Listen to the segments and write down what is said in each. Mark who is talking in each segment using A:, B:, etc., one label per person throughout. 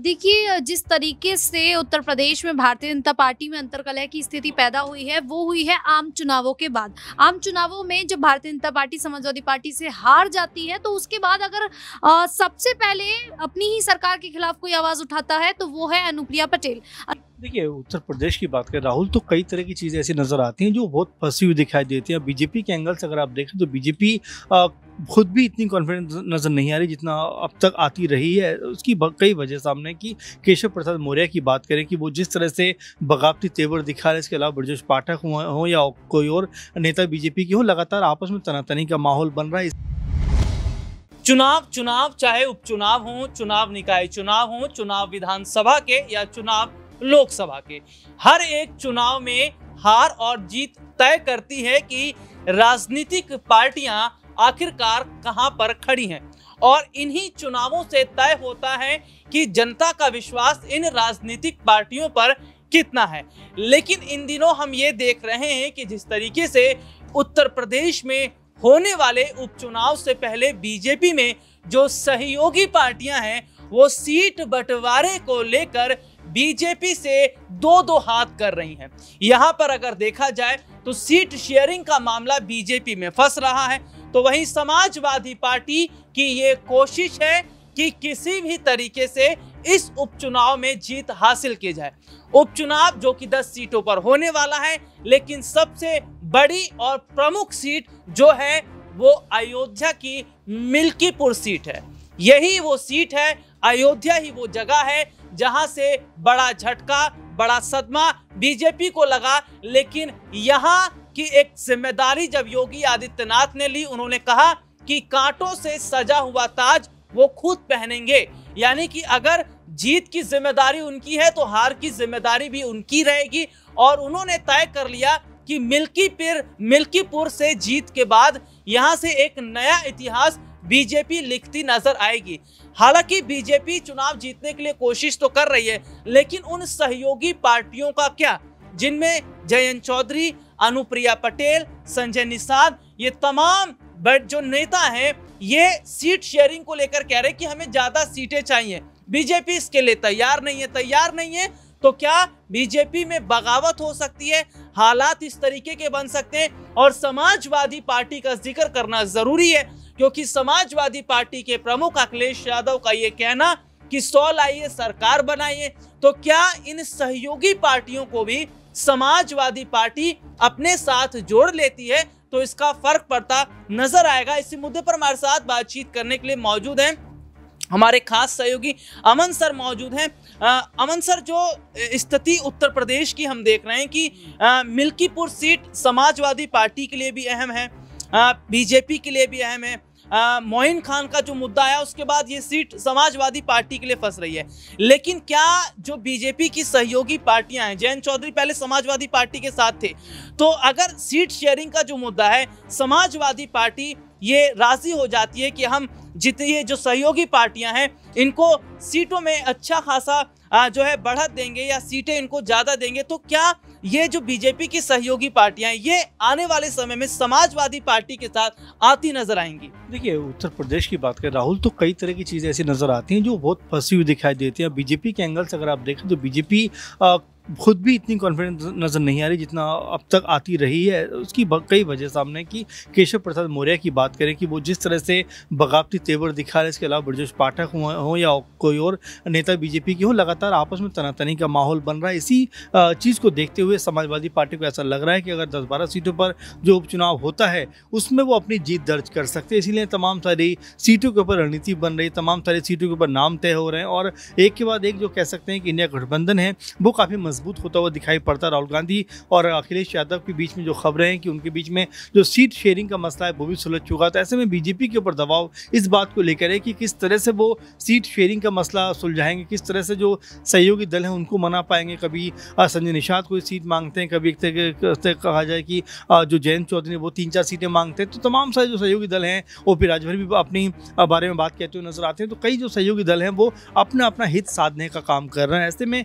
A: देखिए जिस तरीके से उत्तर प्रदेश में भारतीय जनता पार्टी में अंतर्कलह की स्थिति पैदा हुई है वो हुई है आम चुनावों के बाद आम चुनावों में जब भारतीय जनता पार्टी समाजवादी पार्टी से हार जाती है तो उसके बाद अगर सबसे पहले अपनी ही सरकार के खिलाफ कोई आवाज़ उठाता है तो वो है अनुप्रिया पटेल
B: देखिए उत्तर प्रदेश की बात करें राहुल तो कई तरह की चीज़ें ऐसी नज़र आती हैं जो बहुत फंसी हुई दिखाई देती हैं बीजेपी के एंगल से अगर आप देखें तो बीजेपी खुद भी इतनी कॉन्फिडेंस नज़र नहीं आ रही जितना अब तक आती रही है उसकी कई वजह सामने कि केशव प्रसाद मौर्य की बात करें कि वो जिस तरह से बगावती तेवर दिखा रहे हैं इसके अलावा ब्रजेश पाठक हो या कोई और नेता बीजेपी की हो लगातार आपस में तनातनी का माहौल बन रहा है
C: चुनाव चुनाव चाहे उपचुनाव हो चुनाव निकाय चुनाव हो चुनाव विधानसभा के या चुनाव लोकसभा के हर एक चुनाव में हार और जीत तय करती है कि राजनीतिक पार्टियां आखिरकार कहां पर खड़ी हैं और इन्हीं चुनावों से तय होता है कि जनता का विश्वास इन राजनीतिक पार्टियों पर कितना है लेकिन इन दिनों हम ये देख रहे हैं कि जिस तरीके से उत्तर प्रदेश में होने वाले उपचुनाव से पहले बीजेपी में जो सहयोगी पार्टियां हैं वो सीट बंटवारे को लेकर बीजेपी से दो दो हाथ कर रही हैं यहां पर अगर देखा जाए तो सीट शेयरिंग का मामला बीजेपी में फंस रहा है तो वहीं समाजवादी पार्टी की ये कोशिश है कि किसी भी तरीके से इस उपचुनाव में जीत हासिल की जाए उपचुनाव जो कि 10 सीटों पर होने वाला है लेकिन सबसे बड़ी और प्रमुख सीट जो है वो अयोध्या की मिल्कीपुर सीट है यही वो सीट है अयोध्या ही वो जगह है जहां से बड़ा झटका बड़ा सदमा बीजेपी को लगा लेकिन यहां की एक जिम्मेदारी जब योगी आदित्यनाथ ने ली उन्होंने कहा कि कांटों से सजा हुआ ताज वो खुद पहनेंगे यानी कि अगर जीत की जिम्मेदारी उनकी है तो हार की जिम्मेदारी भी उनकी रहेगी और उन्होंने तय कर लिया कि पिर मिल्कीपुर से जीत के बाद यहां से एक नया इतिहास बीजेपी लिखती नजर आएगी हालांकि बीजेपी चुनाव जीतने के लिए कोशिश तो कर रही है लेकिन उन सहयोगी पार्टियों का क्या जिनमें जयंत चौधरी अनुप्रिया पटेल संजय निषाद ये तमाम जो नेता हैं ये सीट शेयरिंग को लेकर कह रहे कि हमें ज्यादा सीटें चाहिए बीजेपी इसके लिए तैयार नहीं है तैयार नहीं है तो क्या बीजेपी में बगावत हो सकती है हालात इस तरीके के बन सकते हैं और समाजवादी पार्टी का जिक्र करना जरूरी है क्योंकि समाजवादी पार्टी के प्रमुख अखिलेश यादव का ये कहना कि सौ लाइए सरकार बनाइए तो क्या इन सहयोगी पार्टियों को भी समाजवादी पार्टी अपने साथ जोड़ लेती है तो इसका फर्क पड़ता नजर आएगा इसी मुद्दे पर हमारे साथ बातचीत करने के लिए मौजूद हैं हमारे खास सहयोगी अमन सर मौजूद हैं अमन सर जो स्थिति उत्तर प्रदेश की हम देख रहे हैं कि मिल्कीपुर सीट समाजवादी पार्टी के लिए भी अहम है बीजेपी के लिए भी अहम है मोइन खान का जो मुद्दा आया उसके बाद ये सीट समाजवादी पार्टी के लिए फंस रही है लेकिन क्या जो बीजेपी की सहयोगी पार्टियां हैं जयंत चौधरी पहले समाजवादी पार्टी के साथ थे तो अगर सीट शेयरिंग का जो मुद्दा है समाजवादी पार्टी ये राजी हो जाती है कि हम जितनी जो सहयोगी पार्टियां हैं इनको सीटों में अच्छा खासा जो है बढ़त देंगे या सीटें इनको ज़्यादा देंगे तो क्या ये जो बीजेपी की सहयोगी पार्टियां ये आने वाले समय में समाजवादी पार्टी के साथ आती नजर आएंगी
B: देखिए उत्तर प्रदेश की बात करें राहुल तो कई तरह की चीज़ें ऐसी नजर आती हैं जो बहुत फंसी हुई दिखाई देती है बीजेपी के एंगल से अगर आप देखें तो बीजेपी खुद भी इतनी कॉन्फिडेंस नज़र नहीं आ रही जितना अब तक आती रही है उसकी कई वजह सामने कि केशव प्रसाद मौर्य की बात करें कि वो जिस तरह से बगावती तेवर दिखा रहे हैं इसके अलावा ब्रजेश पाठक हो या कोई और नेता बीजेपी के हो लगातार आपस में तनातनी का माहौल बन रहा है इसी चीज़ को देखते हुए समाजवादी पार्टी को ऐसा लग रहा है कि अगर दस बारह सीटों पर जो उपचुनाव होता है उसमें वो अपनी जीत दर्ज कर सकते हैं इसीलिए तमाम सारी सीटों के ऊपर रणनीति बन रही तमाम सारी सीटों के ऊपर नाम तय हो रहे हैं और एक के बाद एक जो कह सकते हैं कि इंडिया गठबंधन है वो काफ़ी मजबूत होता हुआ दिखाई पड़ता राहुल गांधी और अखिलेश यादव के बीच में जो खबरें हैं कि उनके बीच में जो सीट शेयरिंग का मसला है वो भी सुलझ चुका था तो ऐसे में बीजेपी के ऊपर दबाव इस बात को लेकर है कि किस तरह से वो सीट शेयरिंग का मसला सुलझाएंगे किस तरह से जो सहयोगी दल हैं उनको मना पाएंगे कभी संजय निषाद कोई सीट मांगते हैं कभी एक तरह कहा जाए कि जो जयंत चौधरी वो तीन चार सीटें मांगते हैं तो तमाम सारे जो सहयोगी दल हैं वो पी राजभर भी अपनी बारे में बात कहते हुए नजर आते हैं तो कई जो सहयोगी दल हैं वो अपना अपना हित साधने का काम कर रहे हैं ऐसे में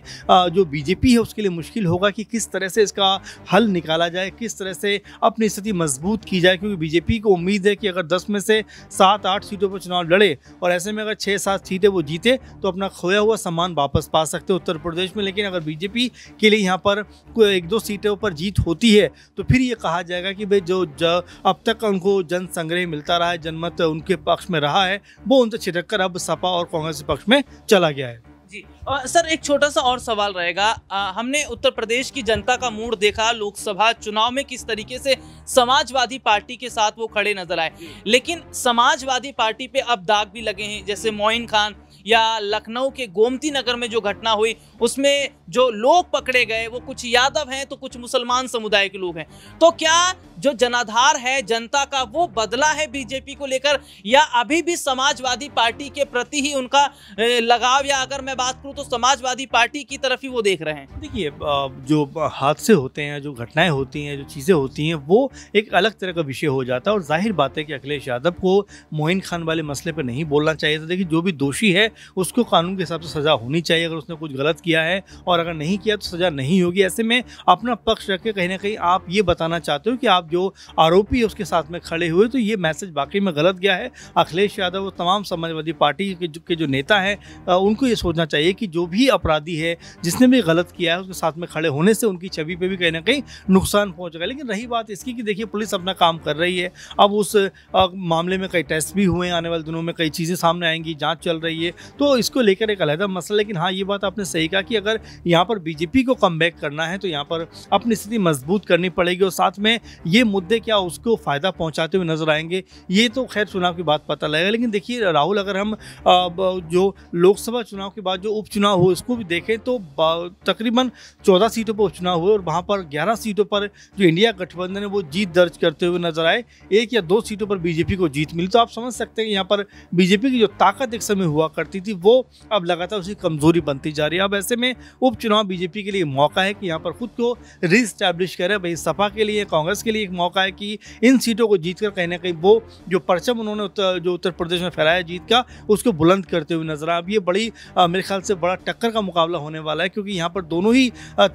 B: जो बीजेपी है उसके लिए मुश्किल होगा कि किस तरह से इसका हल निकाला जाए किस तरह से अपनी स्थिति मजबूत की जाए क्योंकि बीजेपी को उम्मीद है कि अगर दस में से सात आठ सीटों पर चुनाव लड़े और ऐसे में अगर छः सात सीटें वो जीते तो अपना खोया हुआ सम्मान वापस पा सकते उत्तर प्रदेश में लेकिन अगर बीजेपी के लिए यहाँ पर कोई एक दो सीटों पर जीत होती है तो फिर ये कहा जाएगा कि भाई जो अब तक उनको जन संग्रह मिलता रहा है जनमत उनके पक्ष में रहा है वो उनसे छिटक कर अब सपा और कांग्रेस के पक्ष में चला गया है
C: जी आ, सर एक छोटा सा और सवाल रहेगा हमने उत्तर प्रदेश की जनता का मूड देखा लोकसभा चुनाव में किस तरीके से समाजवादी पार्टी के साथ वो खड़े नजर आए लेकिन समाजवादी पार्टी पे अब दाग भी लगे हैं जैसे मोइन खान या लखनऊ के गोमती नगर में जो घटना हुई उसमें जो लोग पकड़े गए वो कुछ यादव हैं तो कुछ मुसलमान समुदाय के लोग हैं तो क्या जो जनाधार है जनता का वो बदला है बीजेपी को लेकर या अभी भी समाजवादी पार्टी के प्रति ही उनका लगाव या अगर मैं बात करूँ तो समाजवादी पार्टी की तरफ ही वो देख रहे हैं
B: देखिए जो हादसे होते हैं जो घटनाएं होती हैं जो चीज़ें होती हैं वो एक अलग तरह का विषय हो जाता है और जाहिर बात है कि अखिलेश यादव को मोइन खान वाले मसले पर नहीं बोलना चाहिए था देखिए जो भी दोषी है उसको कानून के हिसाब से सज़ा होनी चाहिए अगर उसने कुछ गलत किया है और अगर नहीं किया तो सज़ा नहीं होगी ऐसे में अपना पक्ष रख के कहीं ना कहीं आप ये बताना चाहते हो कि आप जो आरोपी है उसके साथ में खड़े हुए तो ये मैसेज वाकई में गलत गया है अखिलेश यादव और तमाम समाजवादी पार्टी के जो, नेता हैं उनको ये सोचना चाहिए कि जो भी अपराधी है जिसने भी गलत किया है उसके साथ में खड़े होने से उनकी छवि पर भी कहीं ना कहीं नुकसान पहुँचेगा लेकिन रही बात इसकी कि देखिए पुलिस अपना काम कर रही है अब उस मामले में कई टेस्ट भी हुए आने वाले दिनों में कई चीज़ें सामने आएंगी जाँच चल रही है तो इसको लेकर एक अलहदा मसला लेकिन हाँ ये बात आपने सही कहा कि अगर यहाँ पर बीजेपी को कम करना है तो यहाँ पर अपनी स्थिति मजबूत करनी पड़ेगी और साथ में ये मुद्दे क्या उसको फ़ायदा पहुँचाते हुए नजर आएंगे ये तो खैर चुनाव की बात पता लगेगा लेकिन देखिए राहुल अगर हम जो लोकसभा चुनाव के बाद जो उपचुनाव हुए उसको भी देखें तो तकरीबन चौदह सीटों पर उपचुनाव हुए और वहाँ पर ग्यारह सीटों पर जो इंडिया गठबंधन है वो जीत दर्ज करते हुए नजर आए एक या दो सीटों पर बीजेपी को जीत मिली तो आप समझ सकते हैं यहाँ पर बीजेपी की जो ताकत एक समय हुआ करती करती थी वो अब लगातार उसकी कमजोरी बनती जा रही है अब ऐसे में उपचुनाव बीजेपी के लिए मौका है कि यहाँ पर खुद को रीस्टैब्लिश करे भाई सपा के लिए कांग्रेस के लिए एक मौका है कि इन सीटों को जीतकर कहीं ना कहीं वो जो परचम उन्होंने उत्तर, जो उत्तर प्रदेश में फैलाया जीत का उसको बुलंद करते हुए नजर आए अब ये बड़ी मेरे ख्याल से बड़ा टक्कर का मुकाबला होने वाला है क्योंकि यहाँ पर दोनों ही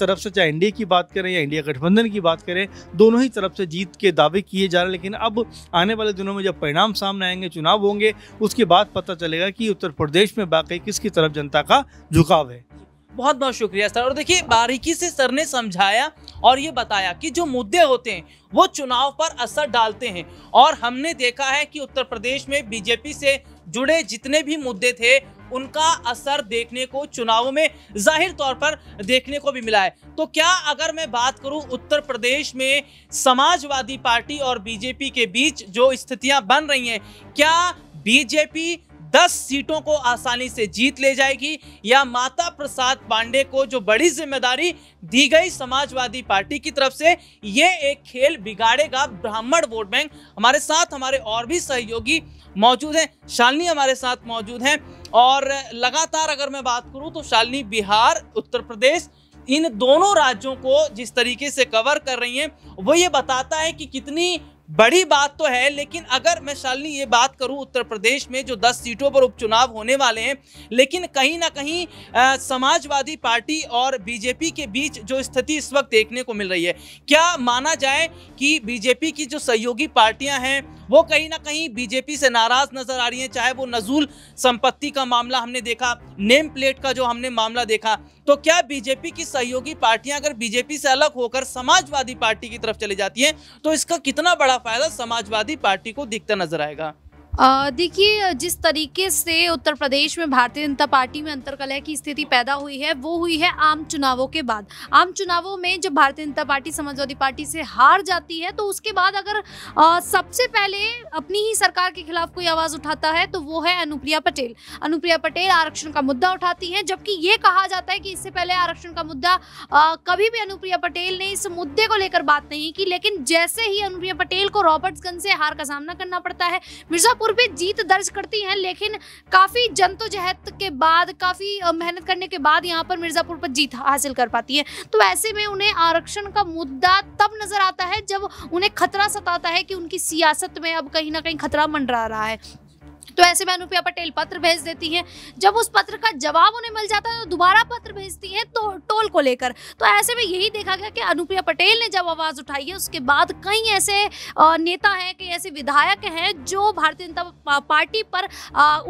B: तरफ से चाहे एनडीए की बात करें या इंडिया गठबंधन की बात करें दोनों ही तरफ से जीत के दावे किए जा रहे हैं लेकिन अब आने वाले दिनों में जब परिणाम सामने आएंगे चुनाव होंगे उसके बाद पता चलेगा कि उत्तर प्रदेश देश में बाकी किसकी तरफ जनता का झुकाव है
C: बहुत बहुत शुक्रिया सर और देखिए बारीकी से सर ने समझाया और ये बताया कि जो मुद्दे होते हैं वो चुनाव पर असर डालते हैं और हमने देखा है कि उत्तर प्रदेश में बीजेपी से जुड़े जितने भी मुद्दे थे उनका असर देखने को चुनावों में जाहिर तौर पर देखने को भी मिला है तो क्या अगर मैं बात करूं उत्तर प्रदेश में समाजवादी पार्टी और बीजेपी के बीच जो स्थितियां बन रही हैं क्या बीजेपी 10 सीटों को आसानी से जीत ले जाएगी या माता प्रसाद पांडे को जो बड़ी जिम्मेदारी दी गई समाजवादी पार्टी की तरफ से ये एक खेल बिगाड़ेगा ब्राह्मण वोट बैंक हमारे साथ हमारे और भी सहयोगी मौजूद हैं शालिनी हमारे साथ मौजूद हैं और लगातार अगर मैं बात करूं तो शालिनी बिहार उत्तर प्रदेश इन दोनों राज्यों को जिस तरीके से कवर कर रही हैं वो ये बताता है कि कितनी बड़ी बात तो है लेकिन अगर मैं शालिनी ये बात करूं उत्तर प्रदेश में जो 10 सीटों पर उपचुनाव होने वाले हैं लेकिन कहीं ना कहीं आ, समाजवादी पार्टी और बीजेपी के बीच जो स्थिति इस वक्त देखने को मिल रही है क्या माना जाए कि बीजेपी की जो सहयोगी पार्टियां हैं वो कहीं ना कहीं बीजेपी से नाराज नजर आ रही हैं चाहे वो नजूल संपत्ति का मामला हमने देखा नेम प्लेट का जो हमने मामला देखा तो क्या बीजेपी की सहयोगी पार्टियां अगर बीजेपी से अलग होकर समाजवादी पार्टी की तरफ चली जाती हैं तो इसका कितना बड़ा फायदा समाजवादी पार्टी को दिखता नजर आएगा
A: देखिए जिस तरीके से उत्तर प्रदेश में भारतीय जनता पार्टी में अंतर्कलह की स्थिति पैदा हुई है वो हुई है आम चुनावों के बाद आम चुनावों में जब भारतीय जनता पार्टी समाजवादी पार्टी से हार जाती है तो उसके बाद अगर आ, सबसे पहले अपनी ही सरकार के खिलाफ कोई आवाज़ उठाता है तो वो है अनुप्रिया पटेल अनुप्रिया पटेल आरक्षण का मुद्दा उठाती हैं जबकि ये कहा जाता है कि इससे पहले आरक्षण का मुद्दा आ, कभी भी अनुप्रिया पटेल ने इस मुद्दे को लेकर बात नहीं की लेकिन जैसे ही अनुप्रिया पटेल को रॉबर्ट्सगंज से हार का सामना करना पड़ता है मिर्जापुर जरूर पे जीत दर्ज करती हैं लेकिन काफ़ी जंतोजहद के बाद काफ़ी मेहनत करने के बाद यहाँ पर मिर्ज़ापुर पर जीत हासिल कर पाती है तो ऐसे में उन्हें आरक्षण का मुद्दा तब नज़र आता है जब उन्हें खतरा सताता है कि उनकी सियासत में अब कहीं ना कहीं खतरा मंडरा रहा है तो ऐसे में अनुप्रिया पटेल पत्र भेज देती हैं जब उस पत्र का जवाब उन्हें मिल जाता है तो दोबारा पत्र भेजती हैं तो टोल को लेकर तो ऐसे में यही देखा गया कि अनुप्रिया पटेल ने जब आवाज़ उठाई है उसके बाद कई ऐसे नेता हैं कई ऐसे विधायक हैं जो भारतीय जनता पार्टी पर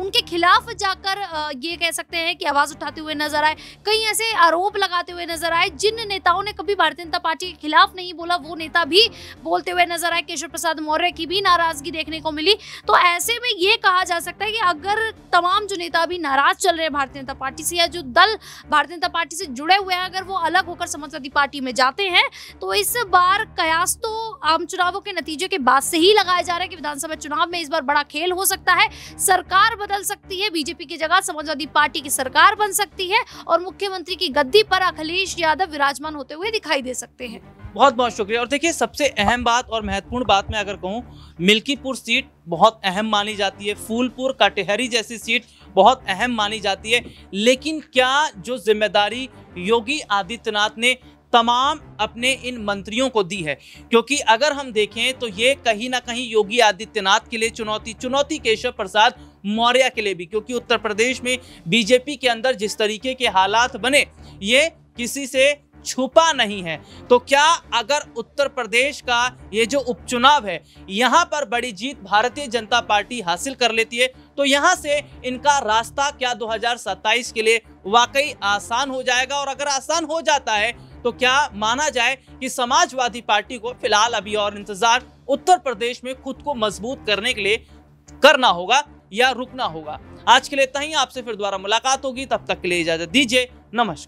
A: उनके खिलाफ जाकर ये कह सकते हैं कि आवाज़ उठाते हुए नजर आए कई ऐसे आरोप लगाते हुए नजर आए जिन नेताओं ने कभी भारतीय जनता पार्टी के खिलाफ नहीं बोला वो नेता भी बोलते हुए नजर आए केशव प्रसाद मौर्य की भी नाराजगी देखने को मिली तो ऐसे में ये कहा जा जा सकता है कि अगर तमाम जो नेता अभी नाराज चल रहे हैं भारतीय जनता पार्टी से या जो दल भारतीय जनता पार्टी से जुड़े हुए हैं अगर वो अलग होकर समाजवादी पार्टी में जाते हैं तो इस बार कयास तो आम चुनावों के नतीजे के बाद से ही लगाया जा रहा है कि विधानसभा चुनाव में इस बार बड़ा खेल हो सकता है सरकार बदल सकती है बीजेपी की जगह समाजवादी पार्टी की सरकार बन सकती है और मुख्यमंत्री की गद्दी पर अखिलेश यादव विराजमान होते हुए दिखाई दे सकते हैं
C: बहुत बहुत शुक्रिया और देखिए सबसे अहम बात और महत्वपूर्ण बात मैं अगर कहूँ मिल्कीपुर सीट बहुत अहम मानी जाती है फूलपुर कटहरी जैसी सीट बहुत अहम मानी जाती है लेकिन क्या जो जिम्मेदारी योगी आदित्यनाथ ने तमाम अपने इन मंत्रियों को दी है क्योंकि अगर हम देखें तो ये कहीं ना कहीं योगी आदित्यनाथ के लिए चुनौती चुनौती केशव प्रसाद मौर्य के लिए भी क्योंकि उत्तर प्रदेश में बीजेपी के अंदर जिस तरीके के हालात बने ये किसी से छुपा नहीं है तो क्या अगर उत्तर प्रदेश का ये जो उपचुनाव है यहाँ पर बड़ी जीत भारतीय जनता पार्टी हासिल कर लेती है तो यहाँ से इनका रास्ता क्या 2027 के लिए वाकई आसान हो जाएगा और अगर आसान हो जाता है तो क्या माना जाए कि समाजवादी पार्टी को फिलहाल अभी और इंतजार उत्तर प्रदेश में खुद को मजबूत करने के लिए करना होगा या रुकना होगा आज के लिए इतना ही आपसे फिर दोबारा मुलाकात होगी तब तक के लिए इजाजत दीजिए नमस्कार